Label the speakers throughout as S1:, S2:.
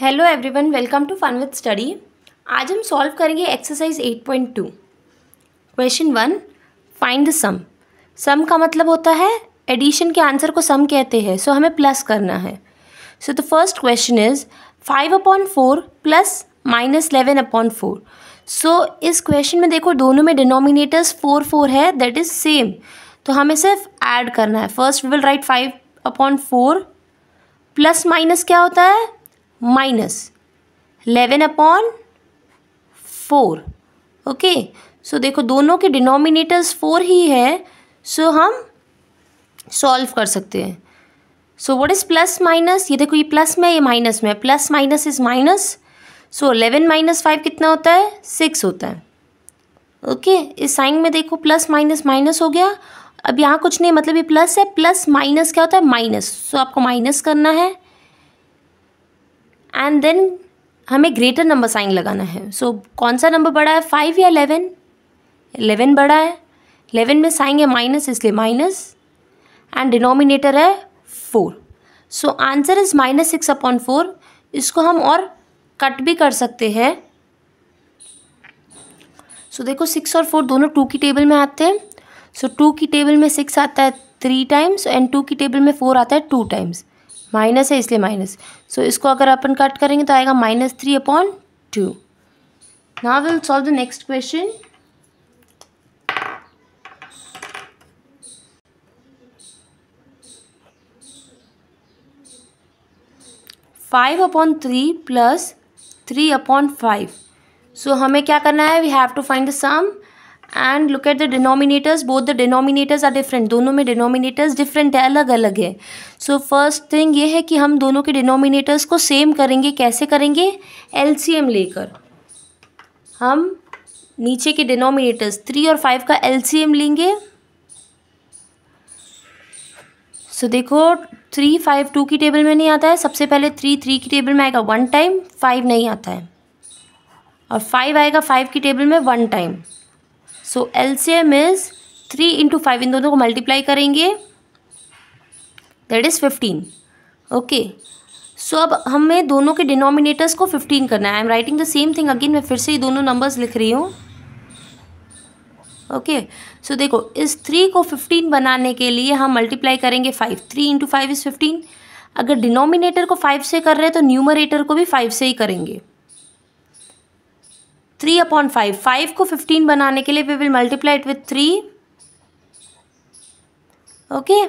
S1: hello everyone welcome to fun with study आज हम solve करेंगे exercise 8.2 question one find the sum sum का मतलब होता है एडिशन के आंसर को सम कहते हैं सो so हमें प्लस करना है so the first question is five upon four plus minus eleven upon four so इस क्वेश्चन में देखो दोनों में डिनोमिनेटर्स फोर फोर है दैट इज़ सेम तो हमें सिर्फ ऐड करना है first we will write five upon four plus minus क्या होता है minus eleven upon four okay so देखो दोनों के डिनोमिनेटर्स फोर ही है सो so हम सॉल्व कर सकते हैं so what is plus minus ये देखो ये प्लस में ये माइनस में plus minus is minus so eleven minus five कितना होता है सिक्स होता है ओके okay, इस साइन में देखो प्लस माइनस माइनस हो गया अब यहाँ कुछ नहीं मतलब ये प्लस है प्लस माइनस क्या होता है माइनस सो so, आपको माइनस करना है एंड देन हमें ग्रेटर नंबर साइन लगाना है सो so, कौन सा नंबर बड़ा है फाइव या इलेवन एलेवन बड़ा है एलेवन में साइन है माइनस इसलिए माइनस एंड डिनोमिनेटर है four so answer is minus six upon four इसको हम और कट भी कर सकते हैं सो so, देखो सिक्स और फोर दोनों टू की टेबल में आते हैं सो so, टू की टेबल में सिक्स आता है थ्री टाइम्स एंड टू की टेबल में फोर आता है टू टाइम्स माइनस है इसलिए माइनस सो so, इसको अगर अपन कट करेंगे तो आएगा minus three upon two now will solve the next question five upon three plus three upon five so हमें क्या करना है we have to find the sum and look at the denominators both the denominators are different दोनों में denominators different है अलग अलग है सो फर्स्ट थिंग ये है कि हम दोनों के डिनोमिनेटर्स को सेम करेंगे कैसे करेंगे एल लेकर हम नीचे के डिनोमिनेटर्स थ्री और फाइव का एल लेंगे सो so, देखो थ्री फाइव टू की टेबल में नहीं आता है सबसे पहले थ्री थ्री की टेबल में आएगा वन टाइम फाइव नहीं आता है और फाइव आएगा फाइव की टेबल में one time so L C M is three into five इन दोनों को मल्टीप्लाई करेंगे that is fifteen okay so अब हमें दोनों के डिनोमिनेटर्स को फिफ्टीन करना है I am writing the same thing again मैं फिर से ही दोनों नंबर्स लिख रही हूँ ओके सो देखो इस थ्री को फिफ्टीन बनाने के लिए हम मल्टीप्लाई करेंगे five three into five is fifteen अगर डिनोमिनेटर को फाइव से कर रहे हैं तो न्यूमरेटर को भी फाइव से ही करेंगे थ्री अपॉन फाइव फाइव को फिफ्टीन बनाने के लिए we will multiply it with three okay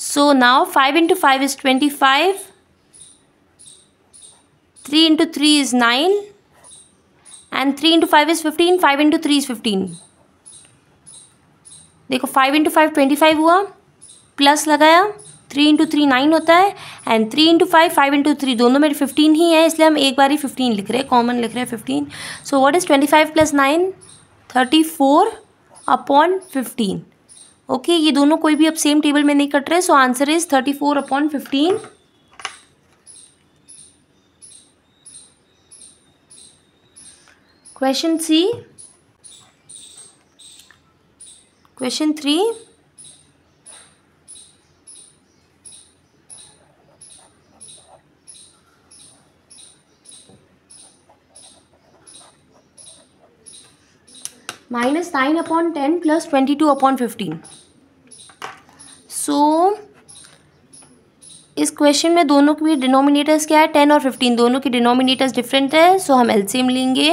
S1: so now five into five is twenty five three into three is nine and three into five is fifteen five into three is fifteen देखो five into five twenty five हुआ plus लगाया three into three nine होता है and three into five five into three दोनों में fifteen ही है इसलिए हम एक बार ही फिफ्टीन लिख रहे हैं कॉमन लिख रहे हैं fifteen so what is twenty five plus nine thirty four upon fifteen okay ये दोनों कोई भी अब सेम टेबल में नहीं कट रहे so answer is thirty four upon fifteen question C question three nine upon ten plus twenty two upon fifteen so इस क्वेश्चन में दोनों के डिनोमिनेटर्स क्या है टेन और फिफ्टीन दोनों के डिनोमिनेटर्स डिफरेंट है सो so हम एलसीएम लेंगे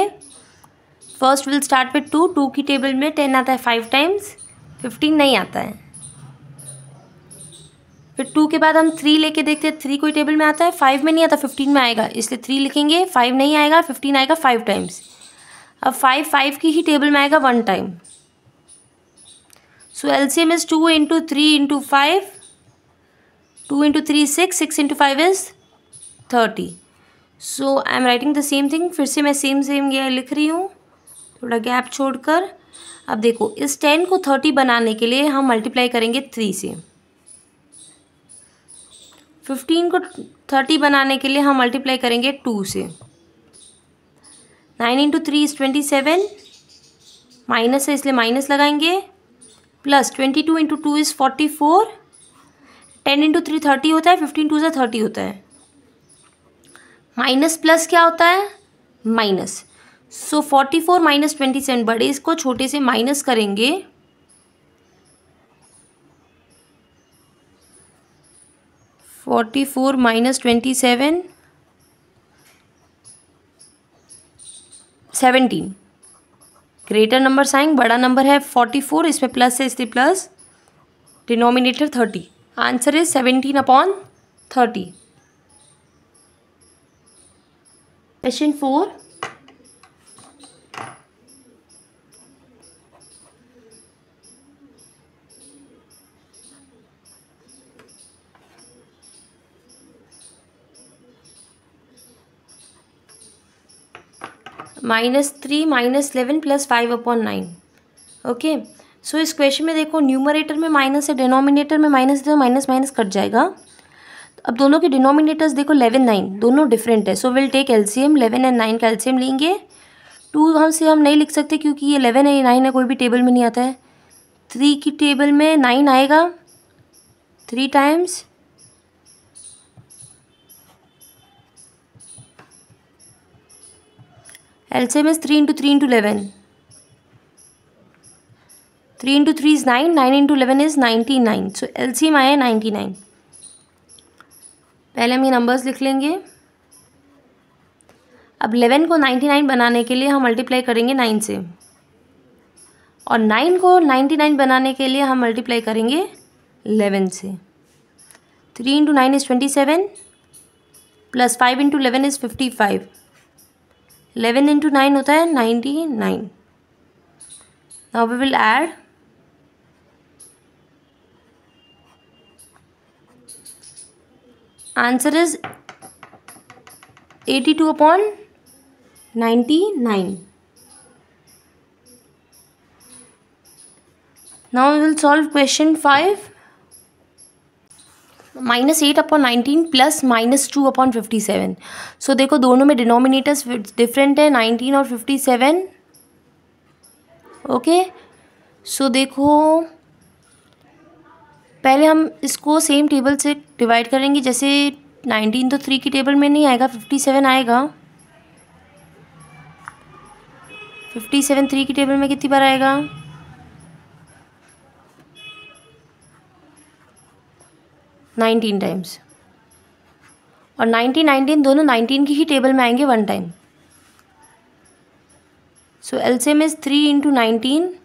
S1: first will start with two two की टेबल में टेन आता है फाइव टाइम्स फिफ्टीन नहीं आता है फिर टू के बाद हम थ्री लेके देखते हैं थ्री कोई टेबल में आता है फाइव में नहीं आता फिफ्टीन में आएगा इसलिए थ्री लिखेंगे फाइव नहीं आएगा फिफ्टीन आएगा फाइव टाइम्स अब फाइव फाइव की ही टेबल में आएगा one time so L C M is two into three into five two into three six six into five is thirty so I am writing the same thing फिर से मैं same same ये लिख रही हूँ थोड़ा गैप छोड़कर अब देखो इस टेन को थर्टी बनाने के लिए हम मल्टीप्लाई करेंगे थ्री से फिफ्टीन को थर्टी बनाने के लिए हम मल्टीप्लाई करेंगे टू से nine into three is twenty seven minus है इसलिए माइनस लगाएंगे plus twenty two into two is forty four ten into three thirty होता है फिफ्टीन टू से थर्टी होता है माइनस प्लस क्या होता है minus so forty four minus twenty seven बड़े इसको छोटे से माइनस करेंगे forty four minus twenty seven seventeen greater number sign बड़ा नंबर है फोर्टी फोर इसमें प्लस है इसलिए plus denominator thirty answer is seventeen upon thirty question four minus three minus eleven plus five upon nine okay so इस question में देखो numerator में minus है डिनोमिनेटर में माइनस है माइनस माइनस कट जाएगा अब दोनों के डिनोमिनेटर्स देखो इलेवन नाइन दोनों डिफरेंट है so will take LCM eleven and nine का एल्सीयम लेंगे टू हम से हम नहीं लिख सकते क्योंकि ये इलेवन है नाइन है कोई भी टेबल में नहीं आता है थ्री की टेबल में नाइन आएगा three times LCM is three into three into eleven three into three is nine nine into eleven is ninety nine so LCM आया नाइन्टी नाइन पहले हम ये नंबर्स लिख लेंगे अब इलेवन को नाइन्टी नाइन बनाने के लिए हम मल्टीप्लाई करेंगे नाइन से और नाइन को नाइन्टी नाइन बनाने के लिए हम मल्टीप्लाई करेंगे इलेवन से three into nine is twenty seven plus five into eleven is fifty five eleven into nine होता है ninety nine now we will add answer is eighty two upon ninety nine now we will solve question five minus eight upon nineteen plus minus two upon fifty seven so देखो दोनों में denominators different है nineteen और fifty seven okay so देखो पहले हम इसको same table से डिवाइड करेंगे जैसे नाइनटीन तो थ्री की टेबल में नहीं आएगा फिफ्टी सेवन आएगा फिफ्टी सेवन थ्री की टेबल में कितनी बार आएगा नाइनटीन टाइम्स और नाइनटीन नाइनटीन दोनों नाइनटीन की ही टेबल में आएंगे one time so LCM is three into nineteen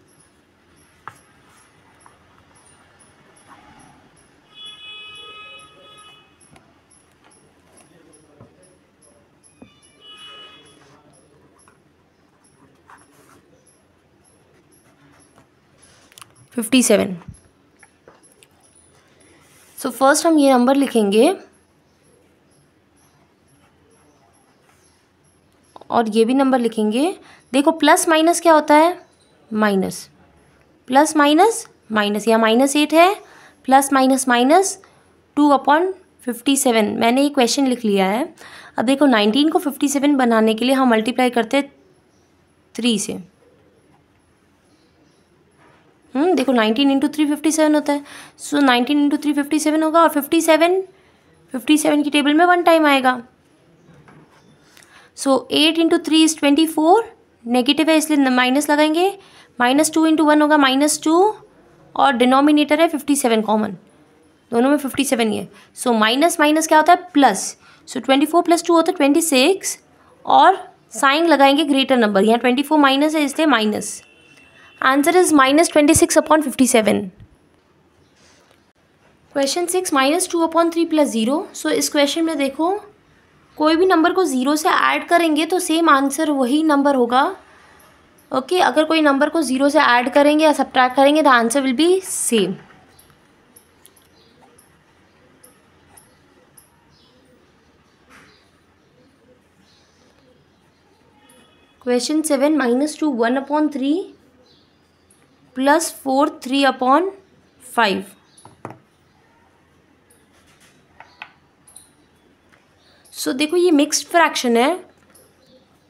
S1: fifty seven first हम ये नंबर लिखेंगे और ये भी नंबर लिखेंगे देखो प्लस माइनस क्या होता है माइनस प्लस माइनस माइनस या माइनस एट है plus minus minus two upon fifty seven मैंने ये क्वेश्चन लिख लिया है अब देखो नाइनटीन को फिफ्टी सेवन बनाने के लिए हम मल्टीप्लाई करते हैं थ्री से हम्म देखो nineteen into three fifty seven होता है so nineteen into three fifty seven होगा और फिफ्टी सेवन फिफ्टी सेवन की टेबल में वन टाइम आएगा so eight into three is twenty four negative है इसलिए माइनस लगाएंगे माइनस टू इंटू वन होगा माइनस टू और डिनोमिनेटर है फिफ्टी सेवन कॉमन दोनों में फिफ्टी सेवन ही है सो माइनस माइनस क्या होता है plus so twenty four plus two होता है ट्वेंटी सिक्स और साइन लगाएंगे ग्रेटर नंबर यहाँ ट्वेंटी फोर माइनस है इसलिए minus answer is minus twenty six upon fifty seven question six minus two upon three plus zero so इस question में देखो कोई भी नंबर को ज़ीरो से ऐड करेंगे तो सेम आंसर वही नंबर होगा ओके okay, अगर कोई नंबर को ज़ीरो से ऐड करेंगे या सब्ट्रैक्ट करेंगे तो answer will be same question seven minus two one upon three plus four three upon five so देखो ये मिक्स्ड फ्रैक्शन है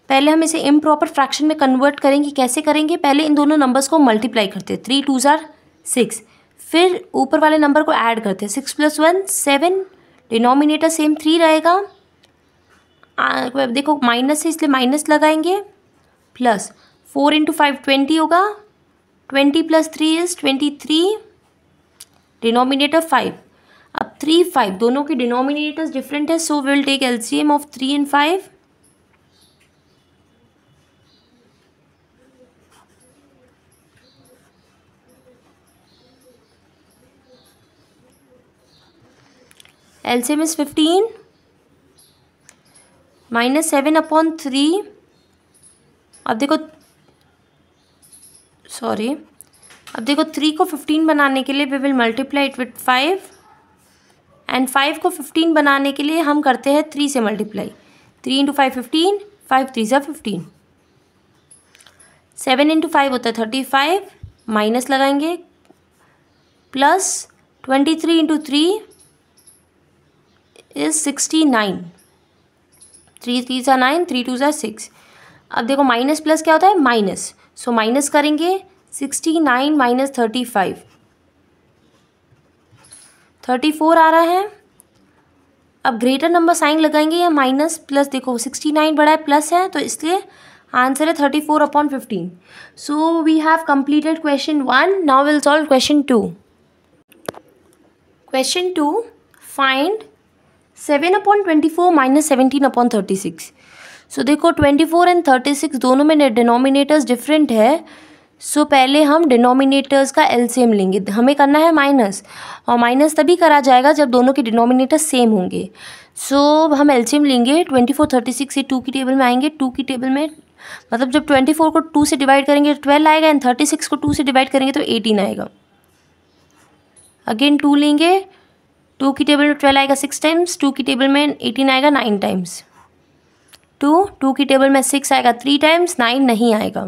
S1: पहले हम इसे इम्प्रॉपर फ्रैक्शन में कन्वर्ट करेंगे कैसे करेंगे पहले इन दोनों नंबर्स को मल्टीप्लाई करते हैं थ्री टू ज़ार सिक्स फिर ऊपर वाले नंबर को ऐड करते हैं six plus one seven denominator same three रहेगा देखो माइनस है इसलिए माइनस लगाएंगे plus four into five twenty होगा twenty plus three is twenty three denominator five अब थ्री फाइव दोनों के डिनोमिनेटर्स डिफरेंट है so will take LCM of three and five LCM is fifteen minus seven upon three अब देखो sorry अब देखो three को फिफ्टीन बनाने के लिए we will multiply it with five and five को फिफ्टीन बनाने के लिए हम करते हैं थ्री से multiply three into five fifteen five three ज़ा फिफ्टीन सेवन इंटू फाइव होता है थर्टी फाइव माइनस लगाएंगे plus twenty three into three is sixty nine three three ज़ा नाइन थ्री टू ज़ा सिक्स अब देखो माइनस प्लस क्या होता है माइनस सो माइनस करेंगे sixty nine minus thirty five thirty four आ रहा है अब ग्रेटर नंबर साइन लगाएंगे या माइनस प्लस देखो सिक्सटी नाइन बड़ा है प्लस है तो इसलिए आंसर है thirty four upon fifteen so we have completed question one now will solve question two question two find seven upon twenty four minus seventeen upon thirty six so देखो twenty four and thirty six दोनों में denominators different है so so, पहले हम denominators का LCM लेंगे हमें करना है माइनस और माइनस तभी करा जाएगा जब दोनों के डिनोमिनेटर सेम होंगे सो so, हम एलसीएम लेंगे ट्वेंटी फोर थर्टी सिक्स से टू की टेबल में आएंगे टू की टेबल में मतलब जब ट्वेंटी फोर को टू से डिवाइड करेंगे तो ट्वेल्व आएगा एंड थर्टी सिक्स को टू से डिवाइड करेंगे तो एटीन आएगा अगेन टू लेंगे टू की टेबल में ट्वेल्व आएगा सिक्स टाइम्स टू की टेबल में एटीन आएगा नाइन टाइम्स टू टू की टेबल में सिक्स आएगा थ्री टाइम्स नाइन नहीं आएगा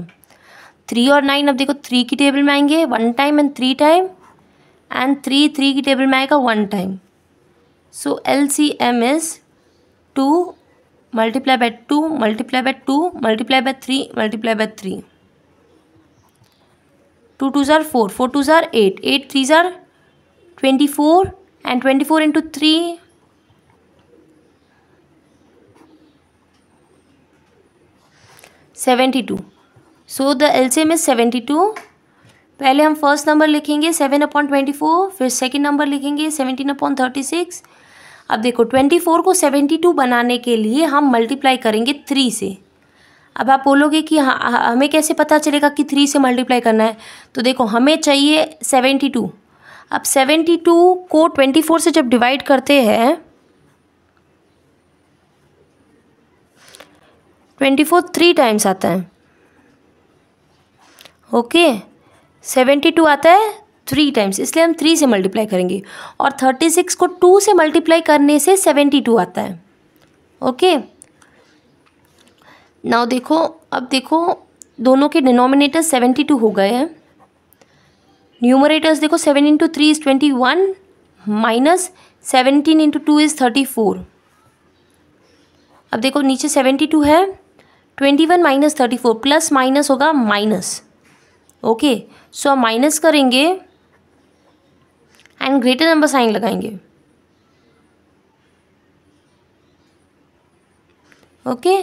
S1: थ्री और नाइन अब देखो थ्री की टेबल में आएंगे one time and three time and three three की टेबल में आएगा one time so L C M is two multiply by two multiply by two multiply by three multiply by three two two ज़ार four four two ज़ार eight eight three ज़ार twenty four and twenty four into three seventy two so the LCM is seventy two पहले हम first number लिखेंगे seven upon twenty four फिर second number लिखेंगे seventeen upon thirty six अब देखो twenty four को seventy two बनाने के लिए हम मल्टीप्लाई करेंगे थ्री से अब आप बोलोगे कि हाँ, हाँ हमें कैसे पता चलेगा कि थ्री से मल्टीप्लाई करना है तो देखो हमें चाहिए सेवेंटी टू अब सेवेंटी टू को ट्वेंटी फोर से जब डिवाइड करते हैं ट्वेंटी फोर थ्री टाइम्स आता है ओके सेवेंटी टू आता है थ्री टाइम्स इसलिए हम थ्री से मल्टीप्लाई करेंगे और थर्टी सिक्स को टू से मल्टीप्लाई करने से सेवेंटी टू आता है ओके नाउ देखो अब देखो दोनों के डिनोमिनेटर सेवेंटी टू हो गए हैं न्यूमरेटर्स देखो seven into three is twenty one minus seventeen into two is thirty four अब देखो नीचे सेवेंटी टू है twenty one minus thirty four plus minus होगा माइनस ओके सो हम माइनस करेंगे एंड ग्रेटर नंबर साइन लगाएंगे okay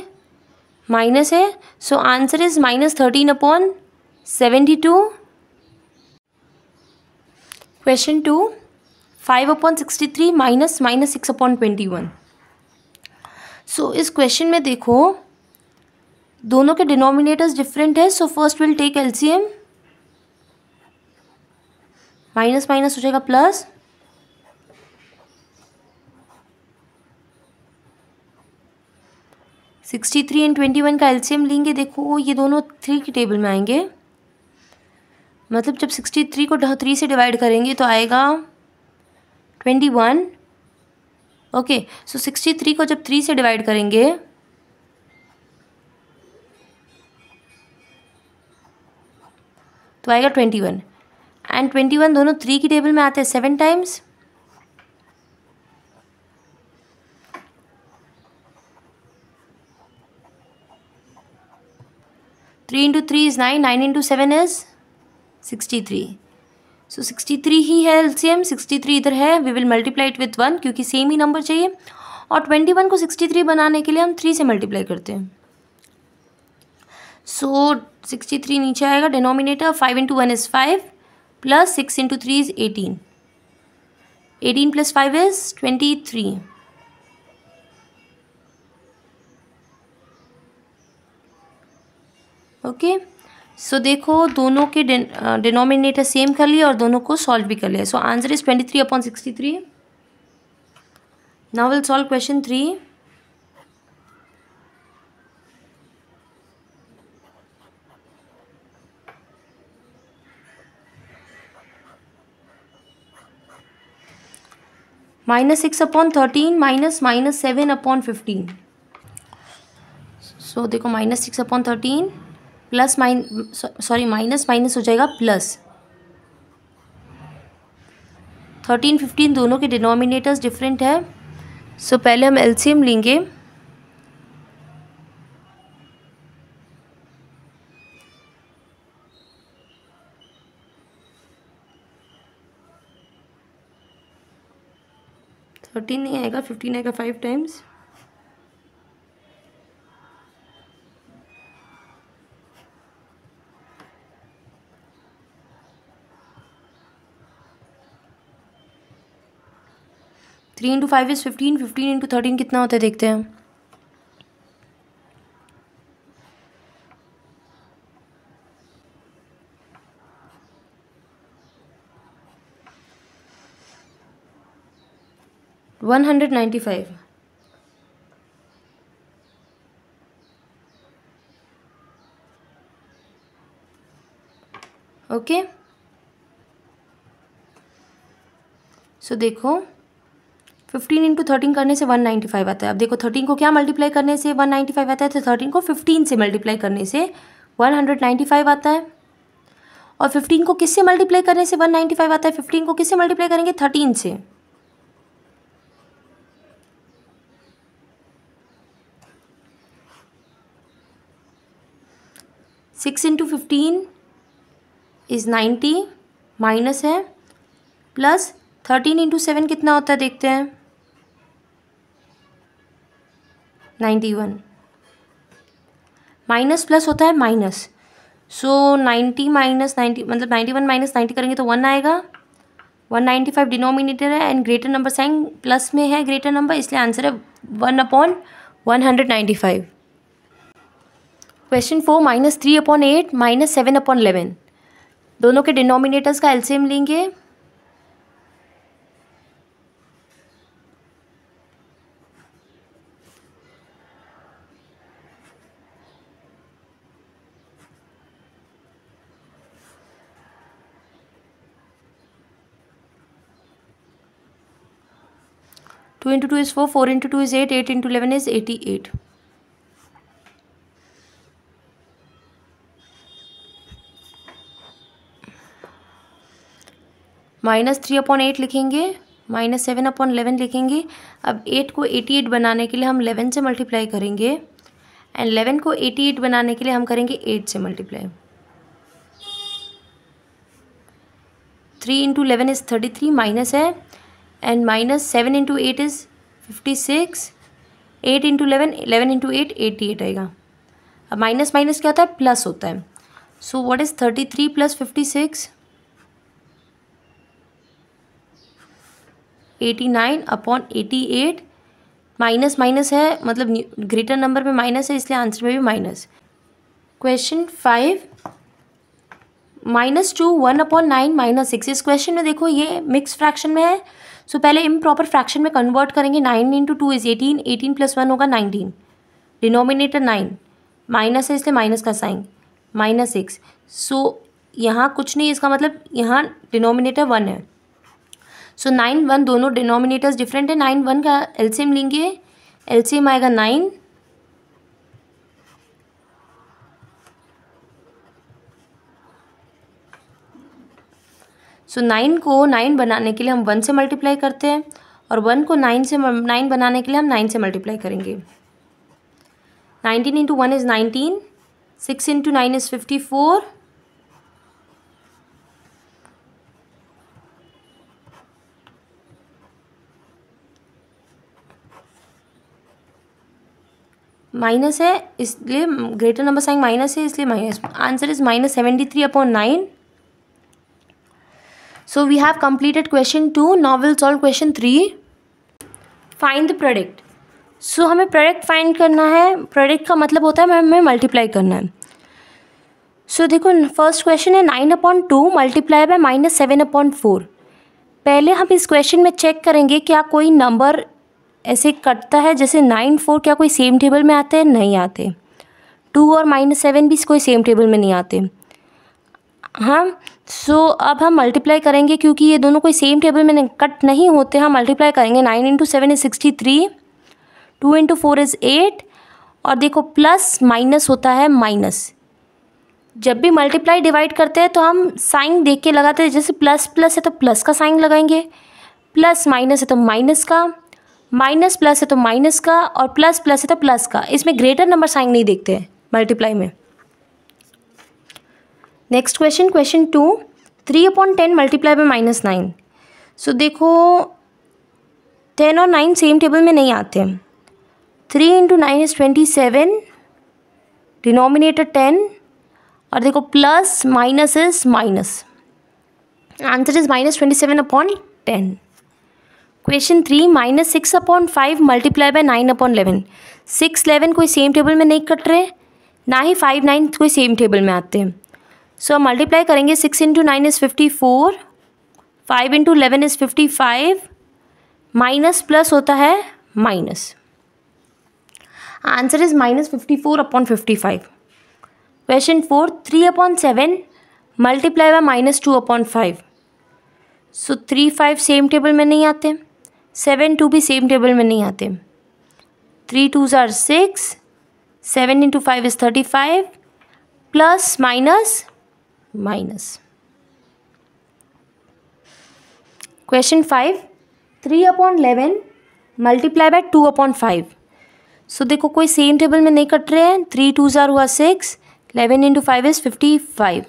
S1: minus है so answer is minus thirteen upon seventy two question two five upon sixty three minus minus six upon twenty one so इस question में देखो दोनों के denominators different है so first will take LCM minus minus हो जाएगा plus sixty three and twenty one का LCM लेंगे देखो ये दोनों थ्री की टेबल में आएंगे मतलब जब सिक्सटी थ्री को थ्री से डिवाइड करेंगे तो आएगा twenty one okay so sixty three को जब थ्री से डिवाइड करेंगे तो आएगा twenty one and twenty one दोनों थ्री की टेबल में आते हैं seven times three into three is nine nine into seven is sixty three so sixty three ही है एलसीएम सिक्सटी थ्री इधर है we will multiply with one क्योंकि सेम ही नंबर चाहिए और ट्वेंटी वन को सिक्सटी थ्री बनाने के लिए हम थ्री से मल्टीप्लाई करते हैं सो सिक्सटी थ्री नीचे आएगा denominator five into one is five plus six into three is eighteen eighteen plus five is twenty three okay so देखो दोनों के डिनोमिनेटर सेम कर लिए और दोनों को सॉल्व भी कर लिया so answer is twenty three upon sixty three now will solve question three minus six upon thirteen minus minus seven upon fifteen so देखो minus six upon thirteen plus mine sorry minus minus हो जाएगा plus thirteen fifteen दोनों के denominators different है so so, पहले हम LCM लेंगे thirteen नहीं आएगा फिफ्टीन आएगा five times three into five is fifteen fifteen into thirteen कितना होता है देखते हैं one hundred ninety five okay so देखो फिफ्टीन इंटू थर्टीन करने से वन नाइन्टी फाइव आता है अब देखो थर्टीन को क्या मल्टीप्लाई करने से वन नाइन्टी फाइव आता है तो थर्टीन को फिफ्टीन से मल्टीप्लाई करने से वन हंड्रेड नाइन्टी फाइव आता है और फिफ्टीन को किससे मल्टीप्लाई करने से वन नाइन्टी फाइव आता है फिफ्टीन को किससे मल्टीप्लाई करेंगे थर्टीन से six into fifteen is ninety minus है प्लस थर्टीन इंटू सेवन कितना होता है देखते हैं नाइन्टी वन माइनस प्लस होता है minus so ninety minus ninety मतलब नाइन्टी वन माइनस नाइन्टी करेंगे तो वन आएगा वन नाइन्टी फाइव डिनोमिनेटर है and greater number sign plus में है ग्रेटर नंबर इसलिए आंसर है one upon one hundred ninety five question four minus three upon eight minus seven upon eleven दोनों के डिनोमिनेटर्स का एलसीएम लेंगे two into two is four four into two is eight eight into eleven is eighty eight minus three upon eight लिखेंगे minus seven upon eleven लिखेंगे अब eight को eighty eight बनाने के लिए हम इलेवन से मल्टीप्लाई करेंगे एंड एलेवन को एटी एट बनाने के लिए हम करेंगे एट से multiply three into eleven is thirty three minus है and minus seven into eight is fifty six eight into eleven eleven into eight eighty eight आएगा अब माइनस माइनस क्या होता है प्लस होता है so what is thirty three plus fifty six eighty nine upon eighty eight minus minus है मतलब greater number में माइनस है इसलिए आंसर में भी minus question five minus two one upon nine minus six इस क्वेश्चन में देखो ये मिक्स फ्रैक्शन में है सो so, पहले इम प्रॉपर फ्रैक्शन में कन्वर्ट करेंगे nine into two is eighteen eighteen plus one होगा नाइनटीन डिनोमिनेटर नाइन माइनस है इसलिए माइनस का साइन माइनस सिक्स सो यहाँ कुछ नहीं इसका मतलब यहाँ डिनोमिनेटर वन है सो नाइन वन दोनों डिनोमिनेटर्स डिफरेंट है नाइन वन का एलसीएम लेंगे एलसीएम आएगा नाइन सो so, नाइन को नाइन बनाने के लिए हम वन से मल्टीप्लाई करते हैं और वन को नाइन से नाइन बनाने के लिए हम नाइन से मल्टीप्लाई करेंगे nineteen into one is nineteen six into nine is fifty four minus है इसलिए ग्रेटर नंबर साइन माइनस है इसलिए minus answer is minus seventy three upon nine so we have completed question two now solve question three find the product so हमें product find करना है product का मतलब होता है हमें मल्टीप्लाई करना है सो so, देखो फर्स्ट क्वेश्चन है nine upon two multiply by minus seven upon four पहले हम इस क्वेश्चन में चेक करेंगे क्या कोई नंबर ऐसे कटता है जैसे नाइन फोर क्या कोई सेम टेबल में आते हैं नहीं आते टू और माइनस सेवन भी कोई सेम टेबल में नहीं आते हाँ सो so, अब हम मल्टीप्लाई करेंगे क्योंकि ये दोनों कोई सेम टेबल में कट नहीं होते हम मल्टीप्लाई करेंगे nine into seven is sixty three two into four is eight और देखो प्लस माइनस होता है माइनस जब भी मल्टीप्लाई डिवाइड करते हैं तो हम साइन देख के लगाते हैं जैसे प्लस प्लस है तो प्लस का साइन लगाएंगे प्लस माइनस है तो माइनस का माइनस प्लस है तो माइनस का और प्लस प्लस है तो प्लस का इसमें ग्रेटर नंबर साइन नहीं देखते हैं मल्टीप्लाई में next question question two three upon ten multiply by minus nine so देखो टेन और नाइन सेम टेबल में नहीं आते three into nine is twenty seven denominator ten और देखो plus minus is minus answer is minus twenty seven upon ten question three minus six upon five multiply by nine upon eleven six eleven कोई same table में नहीं कट रहे ना ही five nine कोई सेम टेबल में आते हैं सो so, मल्टीप्लाई करेंगे six into nine is fifty four five into eleven is fifty five minus plus होता है minus answer is minus fifty four upon fifty five question four three upon seven multiply by minus two upon five so three five same table में नहीं आते हैं seven two भी same table में नहीं आते थ्री टू ज़ार six seven into five is thirty five plus minus minus question five three upon eleven multiply by two upon five so देखो कोई सेम टेबल में नहीं कट रहे हैं थ्री टू ज़ार हुआ six eleven into five is fifty five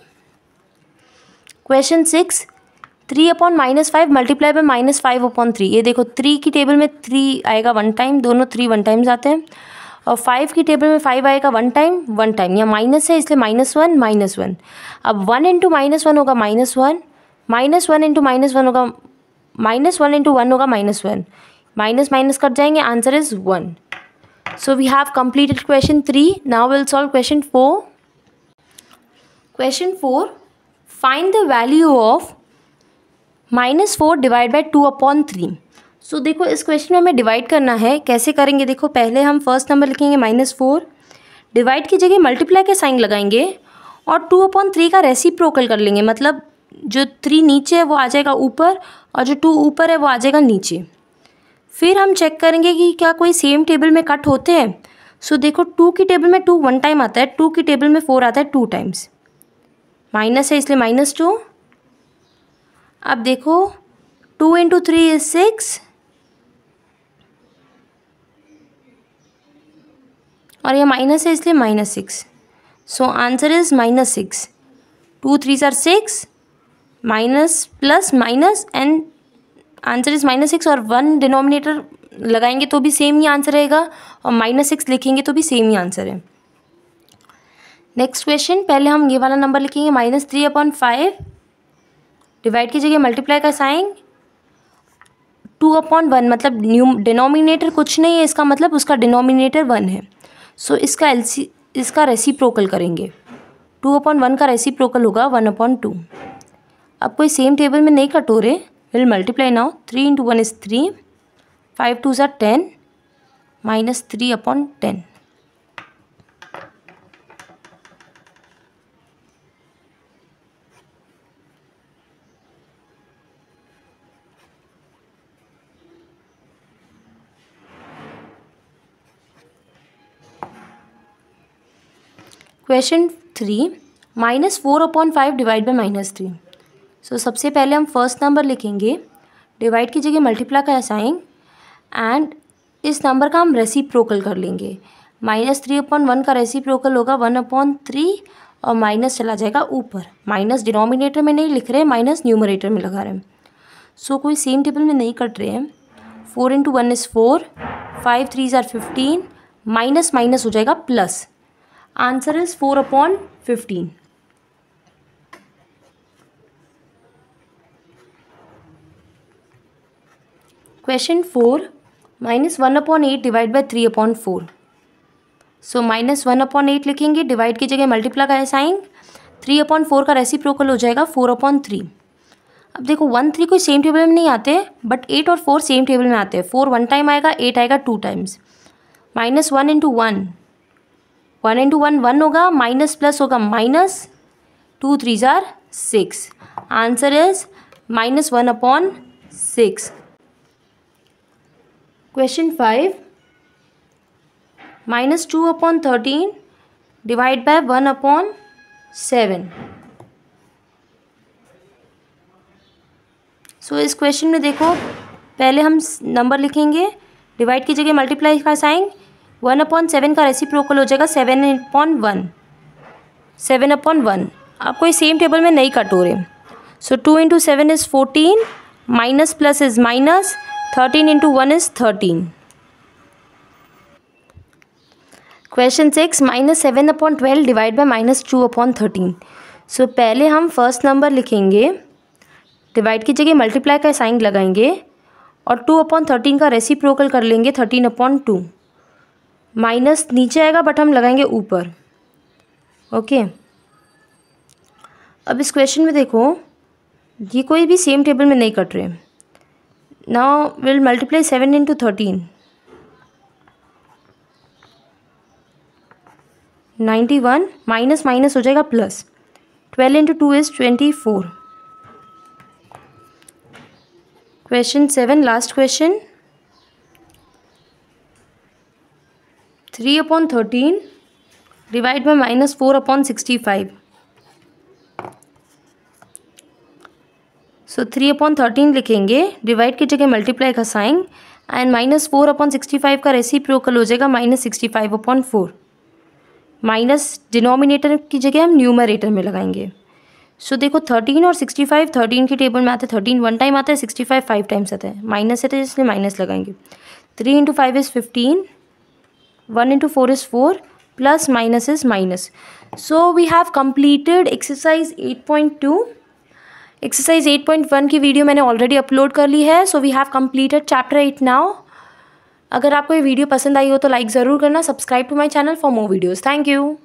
S1: question six three upon minus five multiply by minus five upon three ये देखो थ्री की टेबल में थ्री आएगा वन टाइम दोनों थ्री वन टाइम्स आते हैं और फाइव की टेबल में फाइव आएगा वन टाइम वन टाइम यहाँ माइनस है इसलिए माइनस वन माइनस वन अब वन इंटू माइनस वन होगा minus one minus one into minus one होगा माइनस वन इंटू वन होगा माइनस वन माइनस माइनस कट जाएंगे answer is one so we have completed question three now will solve question four question four find the value of minus four divide by two upon three so देखो इस question में हमें divide करना है कैसे करेंगे देखो पहले हम फर्स्ट नंबर लिखेंगे माइनस फोर डिवाइड की जगह मल्टीप्लाई के साइन लगाएंगे और टू अपॉन थ्री का रेसी प्रोकल कर लेंगे मतलब जो थ्री नीचे है वो आ जाएगा ऊपर और जो टू ऊपर है वो आ जाएगा नीचे फिर हम चेक करेंगे कि क्या कोई सेम टेबल में कट होते हैं सो देखो टू की टेबल में टू वन टाइम आता है टू की टेबल में फोर आता है टू टाइम्स माइनस है इसलिए माइनस टू अब देखो two into three is six और ये माइनस है इसलिए minus six so answer is minus six two three are six minus plus minus and answer is minus six और वन डिनोमिनेटर लगाएंगे तो भी सेम ही आंसर रहेगा और माइनस सिक्स लिखेंगे तो भी सेम ही आंसर है नेक्स्ट क्वेश्चन पहले हम ये वाला नंबर लिखेंगे minus three upon five divide की जगह मल्टीप्लाई का साइन टू अपॉन वन मतलब न्यू डिनोमिनेटर कुछ नहीं है इसका मतलब उसका डिनोमिनेटर वन है सो so, इसका एल इसका रेसिप्रोकल करेंगे टू अपॉन वन का रेसिप्रोकल होगा वन अपॉन टू अब कोई सेम टेबल में नहीं कटोरे will multiply now three into one is three five two ज़ा ten minus three upon ten question three minus four upon five divide by minus three so सबसे पहले हम first number लिखेंगे डिवाइड की जगह मल्टीप्लाई का साइन एंड इस number का हम रेसिप्रोकल कर लेंगे माइनस थ्री अपॉन वन का रेसिप्रोकल होगा वन अपॉन थ्री और माइनस चला जाएगा ऊपर माइनस डिनोमिनेटर में नहीं लिख रहे हैं माइनस न्यूमरेटर में लगा रहे हैं सो so, कोई सेम टेबल में नहीं कट रहे हैं four into one is four five three ज़ार फिफ्टीन माइनस माइनस हो जाएगा plus answer is four upon fifteen question four minus one upon eight divide by three upon four so minus one upon eight लिखेंगे divide की जगह मल्टीप्ला का sine three upon four का प्रोकल हो जाएगा फोर अपॉन थ्री अब देखो वन थ्री कोई सेम टेबल में नहीं आते बट एट और फोर सेम टेबल में आते हैं फोर वन टाइम आएगा एट आएगा two times minus one into one one into one one होगा माइनस प्लस होगा माइनस टू थ्री जार six answer is minus one upon six question five minus two upon thirteen divide by one upon seven so इस question में देखो पहले हम number लिखेंगे divide की जगह मल्टीप्लाई का साइन वन अपॉन सेवन का रेसी प्रोकल हो जाएगा seven upon one seven upon one आपको ये सेम टेबल में नहीं कटोरे so two into seven is fourteen minus plus is minus thirteen into one is thirteen question six minus seven upon twelve divide by minus two upon thirteen so पहले हम first number लिखेंगे divide की जगह multiply का sign लगाएंगे और to upon thirteen का रेसी प्रोकल कर लेंगे थर्टीन अपॉन टू माइनस नीचे आएगा बट हम लगाएंगे ऊपर ओके अब इस क्वेश्चन में देखो ये कोई भी सेम टेबल में नहीं कट रहे now will multiply seven into thirteen ninety one minus minus हो जाएगा plus twelve into two is twenty four question seven last question three upon thirteen divide by minus four upon sixty five so three upon thirteen लिखेंगे divide की जगह multiply का sign and minus four upon sixty five का reciprocal हो जाएगा minus sixty five upon four minus denominator की जगह हम न्यूमरेटर में लगाएंगे सो so, देखो थर्टीन और सिक्सटी फाइव थर्टीन के टेबल में आते हैं थर्टीन वन टाइम आता है सिक्सटी फाइव फाइव टाइम्स आता है माइनस आता है इसलिए माइनस लगाएंगे three into five is fifteen one four is four plus minus is minus so we have completed exercise eight point two exercise eight point one की video मैंने already upload कर ली है so we have completed chapter eight now अगर आपको ये video पसंद आई हो तो लाइक ज़रूर करना subscribe to my channel for more videos thank you